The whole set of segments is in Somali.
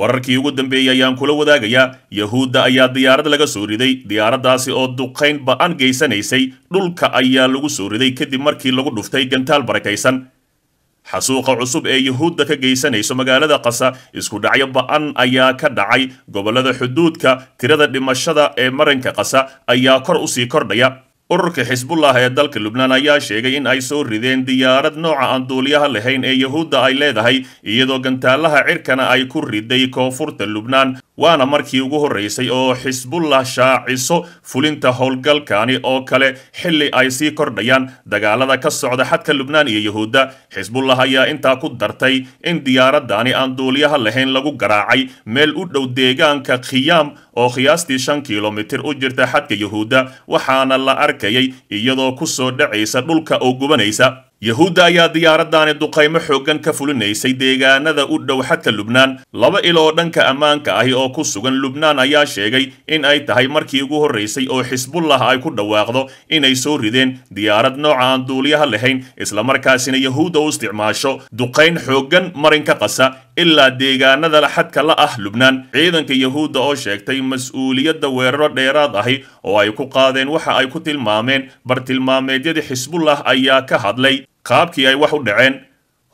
wararkii ugu dambeeyey ayaan kula wadaagayaa yahuudda ayaa diyaarad laga soo riday diyaaraddaasi oo duqayn ba'an geysanaysay dhulka ayaa lagu soo riday kadib markii lagu dhuftay gantaal barakaysan xasuuqa cusub ee yahuudda ka geysanayso magaalada qasa isku dhacyo ba'an ayaa ka dhacay gobollada xuduudka tirada dhimashada ee maranka qasa ayaa kor usii kordhaya ururka xisbullah ee dalka lubnaan ayaa sheegay in ay soo rideen diyaarad nooca aan duuliyaha lahayn ee yahuudda ay leedahay iyadoo gantaalaha cirkana ay ku riday koonfurta lubnaan waana markii ugu horraysay oo xisbullah shaaciso fulinta howlgalkani oo kale xilli ay sii kordhayaan dagaalada ka socda xadka lubnaan iyo yahuudda xisbullah ayaa intaa ku dartay in diyaaraddani aan duuliyaha lahayn lagu garaacay meel u dhow deegaanka khiyaam oo khiyaastii shan kilomitir u jirta xadka yuhuudda waxaana la arkayay iyadoo ku soo dhacaysa dhulka oo gubanaysa yahuudda ayaa diyaaraddaani duqaymo xooggan ka fulinaysay deegaanada u dhow xadka lubnaan laba il dhanka ammaanka ahi oo ku sugan lubnaan ayaa sheegay in ay tahay markii ugu horraysay oo xisbullah ay ku dhawaaqdo inay soo rideen diyaarad nooca aan duuliyaha lahayn isla markaasina yahuudda u isticmaasho duqayn xooggan marinka qasa ilaa deegaanada xadka la ah lubnaan ciidanka yahuudda oo sheegtay mas-uuliyadda weeraro dheeraad ahi oo ay ku qaadeen waxa ay ku tilmaameen bartilmaameedyada xisbullah ayaa ka hadlay qaabkii ay wax u dhaceen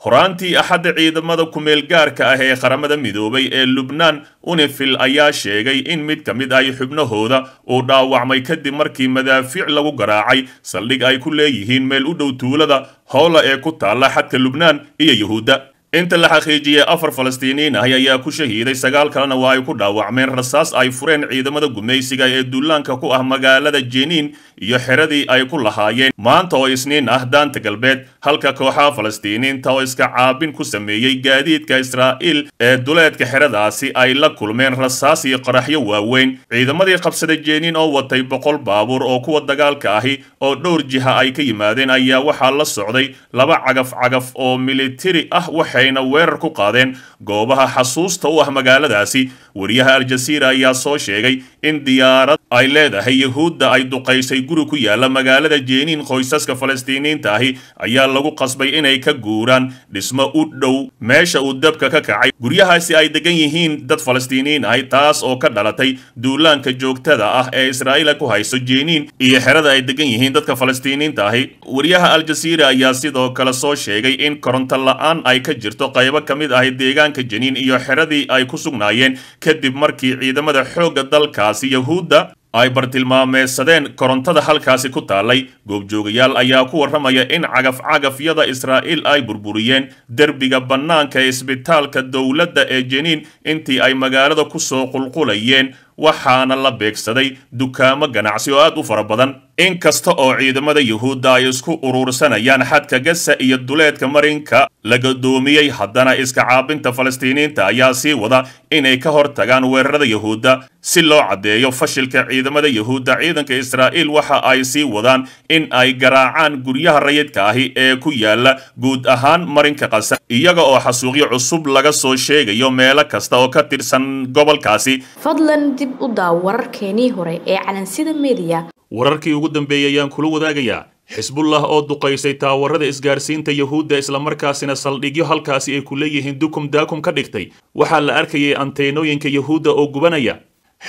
horaantii axadda ciidamada kumeelgaarka ah ee qaramada midoobay ee lubnaan unifil ayaa sheegay in mid ka mid ay xubnahooda uu dhaawacmay kadib markii madaafiic lagu garaacay saldhig ay ku leeyihiin meel u dhow tuulada howla ee ku taalla xadka lubnaan iyo yuhuudda inta la xaqiijiyey afar falastiiniin ah ayaa ku shahiiday sagaal kalena waa ay ku dhaawacmeen rasaas ay fureen ciidamada gumaysiga ee duulaanka ku ah magaalada jeniin iyo xeradii ay ku lahaayeen maanta oo isniin ah daanta galbeed halka kooxaha falastiiniinta oo iska caabin ku sameeyey gaadiidka israa'iil ee duleedka xeradaasi ay la kulmeen rasaas iyo qaraxyo waaweyn ciidamadii qabsada jeniin oo watay boqol baabuur oo kuwa dagaalka ahi oo dhowr jiha ay ka yimaadeen ayaa waxaa la socday laba cagaf cagaf oo militari ah waxay waxayna weerar ku qaadeen goobaha xasuusta u ah magaaladaasi wariyaha aljasiira ayaa soo sheegay in diyaarad ay leedahay yahuudda ay duqaysay guri ku yaala magaalada jeniin qoysaska falastiiniinta ahi ayaa lagu qasbay inay ka guuraan dhismo u dhow meesha uu dabka ka kacay guryahaasi ay degan yihiin dad falastiiniin ahi taas oo ka dhalatay duulaanka joogtada ah ee israa'iila ku hayso jeniin iyo xerada ay degan yihiin dadka falastiiniinta ahi wariyaha aljasiira ayaa sidoo kale soo sheegay in koronto la ay ka jirto qaybo ka mid ahi deegaanka jeniin iyo xeradii ay ku sugnaayeen kadib markii ciidamada xoogga dalkaasi yahuudda ay bartilmaameysadeen korontada halkaasi ku taallay goobjoogayaal ayaa ku warramaya in cagaf-cagafyada israa'iil ay burburiyeen derbiga bannaanka ee isbitaalka dowladda ee jeniin intii ay magaalada ku soo qulqulayeen waxaana la beegsaday dukaamo ganacsi oo aad u fara badan inkasta oo ciidamada yuhuudda ay isku uruursanayaan xadka gasa iyo duleedka marinka la gadoomiyey haddana iska caabinta falastiiniinta ayaa sii wada inay ka hortagaan weerarada yuhuudda si loo caddeeyo fashilka ciidamada yuhuudda ciidanka israa'iil waxa ay sii wadaan in ay garaacaan guryaha rayidka ahi ee ku yaala guud ahaan marinka kasa iyaga oo xasuuqyo cusub laga soo sheegayo meelo kasta oo ka tirsan gobolkaasi fadlan dib u daaw wararkeenii hore ee calansida mediya wararkii ugu dambeeyey ayaan kula wadaagayaa xisbullah oo duqaysay taawarada isgaarsiinta yahuudda islamarkaasina saldhigyo halkaasi ay ku leeyihiin dukum daakum ka dhigtay waxaa la arkayay anteenooyinka yahuudda oo gubanaya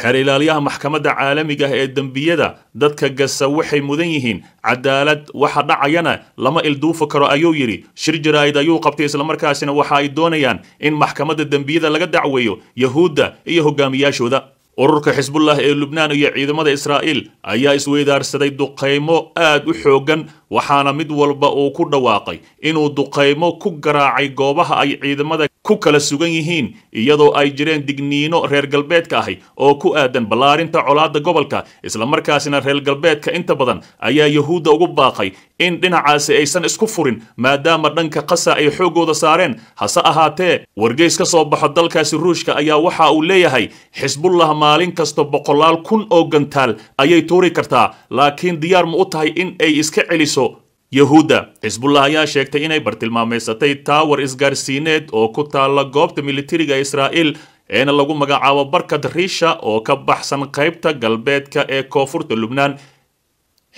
xeer ilaalyaha maxkamadda caalamiga ah ee dembiyada dadka gasa waxay mudan yihiin cadaalad waxa dhacayana lama ilduufi karo ayuu yidhi shir jaraa'id ayuu qabtay islamarkaasina waxa ay doonayaan in maxkamadda dembiyada laga dacweeyo yahuudda iyo hogaamiyaashooda ururka xisbullah ee lubnaan iyo ciidamada israa'iil ayaa isweydaarsaday duqaymo aad u xooggan waxaana mid walba uu ku dhawaaqay inuu duqaymo ku garaacay goobaha ay ciidamada ku kala sugan yihiin iyadoo ay jireen digniino reer galbeedka ahi oo ku aadan ballaarinta colaadda gobolka isla markaasina reer galbeedka inta badan ayaa yahuudda ugu baaqay in dhinacaasi aysan isku furin maadaama dhanka qasa ay xooggooda saareen hase ahaatee wargeys ka soo baxo dalkaasi ruushka ayaa waxa uu leeyahay xisbullah maalin kasta boqolaal kun oo gantaal ayay tuuri kartaa laakiin diyaar ma u tahay in ay iska celiso yahuudda xisbullah ayaa sheegtay inay bartilmaameysatay taawar isgaarsiineed oo ku taalla goobta militariga israa'iil eena lagu magacaabo barkad riisha oo ka baxsan qaybta galbeedka ee koonfurta lubnaan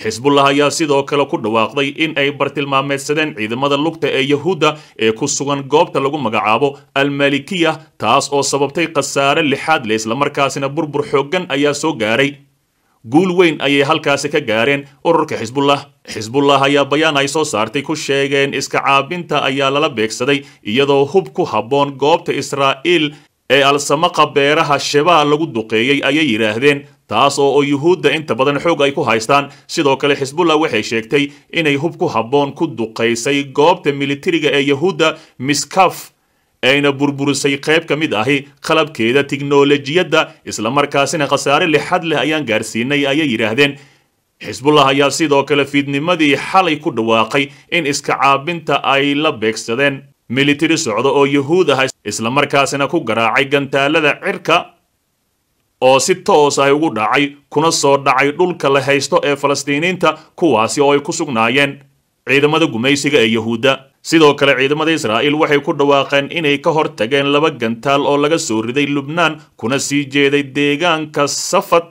xisbullah ayaa sidoo kale ku dhawaaqday in ay bartilmaameedsadeen ciidamada lugta ee yahuudda ee ku sugan goobta lagu magacaabo almalikiya taas oo sababtay khasaare lixaad le islamarkaasina burbur xooggan ayaa soo gaaray guul weyn ayay halkaasi ka gaareen ururka xisbullah xisbullah ayaa bayaan ay soo saartay ku sheegeen iska caabinta ayaa lala beegsaday iyadoo hub ku habboon goobta israa'iil ee alsamaqa beeraha shabaal lagu duqeeyey ayay yidhaahdeen taas oo oo yuhuudda inta badan xoog ay ku haystaan sidoo kale xisbullah waxay sheegtay inay hub ku habboon ku duqaysay goobta militariga ee yahuudda miskaf ayna burburisay qayb ka mid ahi qalabkeeda tiknolojiyadda islamarkaasina khasaare lixad leh ayaan gaarsiinay ayay yidhaahdeen xisbullah ayaa sidoo kale fiidnimadii xalay ku dhawaaqay in iska caabinta ay la beegsadeen militari socda oo yuhuud ah islamarkaasina ku garaacay gantaalada cirka oo si toos ah ugu dhacay kuna soo dhacay dhulka la haysto ee falastiiniinta kuwaasi oo ay ku sugnaayeen ciidamada gumaysiga ee yuhuudda sidoo kale ciidamada israa'il waxay ku dhawaaqeen inay ka hortageen laba gantaal oo laga soo riday lubnaan kuna sii jeeday deegaanka safad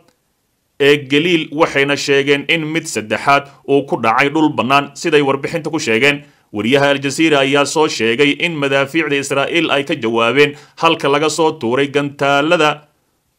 ee galiil waxayna sheegeen in mid saddexaad uu ku dhacay dhul bannaan siday warbixinta ku sheegeen wariyaha aljaziira ayaa soo sheegay in madaafiicda israa'iil ay ka jawaabeen halka laga soo tuuray gantaalada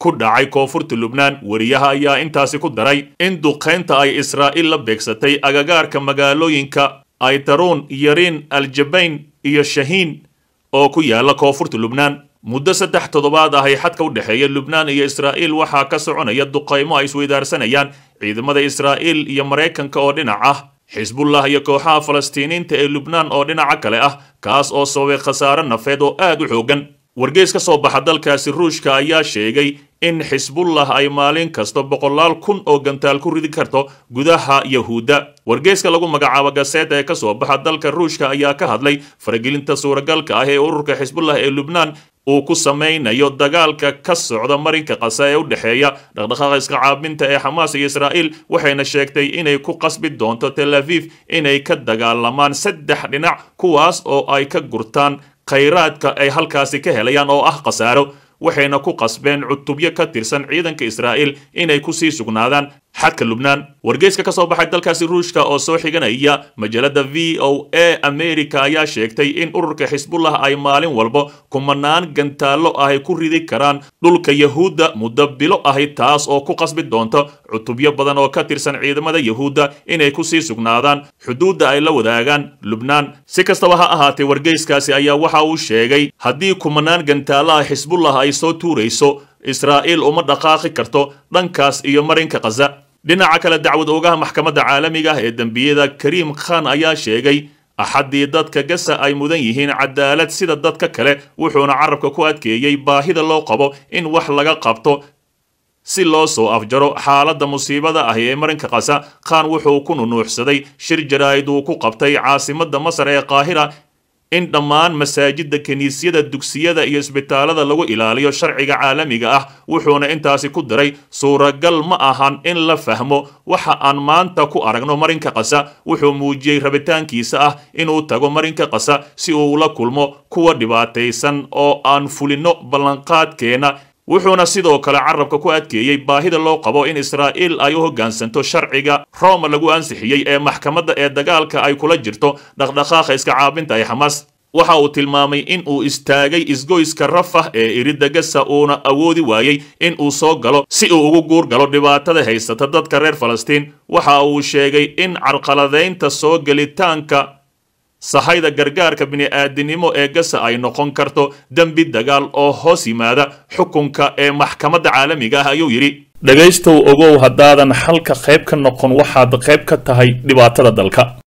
ku dhacay koonfurta lubnaan wariyaha ayaa intaasi ku daray in duqaynta ay israa'iil la beegsatay agagaarka magaalooyinka aytaruun yariin aljabayn iyo shahiin oo ku yaala koonfurta lubnaan muddo saddex toddobaad ahay xadka u dhexeeya lubnaan iyo israa'iil waxaa ka soconaya duqaymo ay isweydaarsanayaan ciidamada israa'iil iyo maraykanka oo dhinac ah xisbullah iyo kooxaha falastiiniinta ee lubnaan oo dhinaca kale ah kaas oo sababay khasaare nafeed oo aad u xooggan wargeys ka soo baxa dalkaasi ruushka ayaa sheegay in xisbullah ay maalin kasta boqolaal kun oo gantaal ku ridi karto gudaha yahuudda wargeyska lagu magacaabo gaseeta ee kasoo baxa dalka ruushka ayaa ka hadlay faragelinta suuragalka ah ee ururka xisbullah ee lubnaan uu ku samaynayo dagaalka ka socda marinka qasa ee u dhexeeya dhaqdhaqaaqa iska caabinta ee xamaas iyo israa'iil waxayna sheegtay inay ku qasbi doonto tel afiif inay ka dagaalamaan saddex dhinac kuwaas oo ay ka gurtaan khayraadka ay halkaasi ka helayaan oo ah khasaaro waxayna ku qasbeen cutubyo ka tirsan ciidanka israa'iil inay ku sii sugnaadaan xadka lubnaan wargeyska ka soo baxay dalkaasi ruushka oo soo xiganaya majalada v o a amerika ayaa sheegtay in ururka xisbullah ay maalin walba kumanaan gantaallo ahy ku ridi karaan dhulka yahuudda muddo bilo ahi taas oo ku qasbi doonta cutubyo badan oo ka tirsan ciidamada yahuudda inay ku sii sugnaadaan xuduudda ay la wadaagaan lubnaan si kastaba ha ahaatee wargeyskaasi ayaa waxa uu sheegay haddii kumanaan gantaalaha xisbullah ay soo tuurayso israa'iil uma dhaqaaqi karto dhankaas iyo marinka khaza dhinaca kale dacwad oogaha maxkamadda caalamiga ah ee dembiyada kariim khan ayaa sheegay axaddii dadka gasa ay mudan yihiin cadaalad sida dadka kale wuxuuna carabka ku adkeeyey baahida loo qabo in wax laga qabto si loo soo afjaro xaaladda musiibada ah ee marinka qasa khan wuxuu ku nunuuxsaday shir jaraa'id uu ku qabtay caasimadda masar ee qaahira in dhammaan masaajida kiniisyada dugsiyada iyo isbitaalada lagu ilaaliyo sharciga caalamiga ah wuxuuna intaasi ku diray suuragal ma ahan in la fahmo waxa aan maanta ku aragno marinka qasa wuxuu muujiyey rabitaankiisa ah inuu tago marinka qasa si uu ula kulmo kuwa dhibaataysan oo aan fulinno ballanqaadkeena wuxuuna sidoo kale carabka ku adkeeyey baahida loo qabo in israa'iil ay u hoggaansanto sharciga rooma lagu ansixiyey ee maxkamadda ee dagaalka ay kula jirto dhaqdhaqaaqa iska caabinta ee xamaas waxa uu tilmaamay in uu istaagay isgoyska rafah ee iridda gasa uuna awoodi waayey in uu soo galo si uu ugu guur galo dhibaatada haysata dadka reer falastiin waxa uu sheegay in carqaladaynta soo gelitaanka sahayda gargaarka bini'aadinimo ee gasa ay noqon karto dembi dagaal oo hoos yimaada xukunka ee maxkamadda caalamiga ah ayuu yidhi dhegaystow ogow haddaadan xalka qayb ka noqon waxaad qayb ka tahay dhibaatada dalka